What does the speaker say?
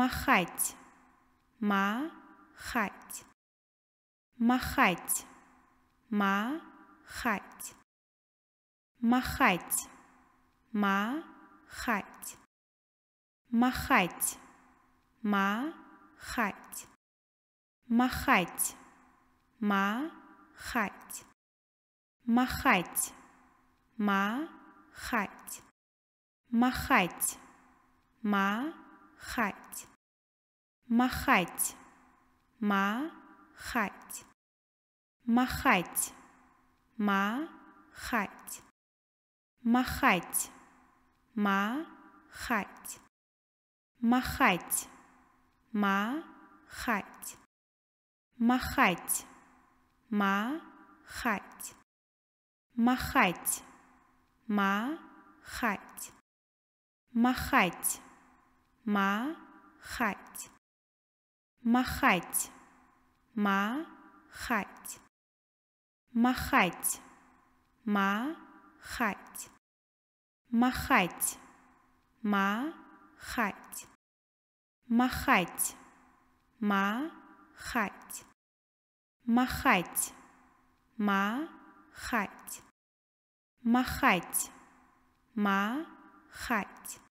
махать, махать, махать, махать, махать, махать, махать, махать, махать, махать, махать, махать, махать, махать махать, махать, махать, махать, махать, махать, махать, махать, махать, махать, махать, махать, махать, махать махать, махать, махать, махать, махать, махать, махать, махать, махать, махать, махать, махать.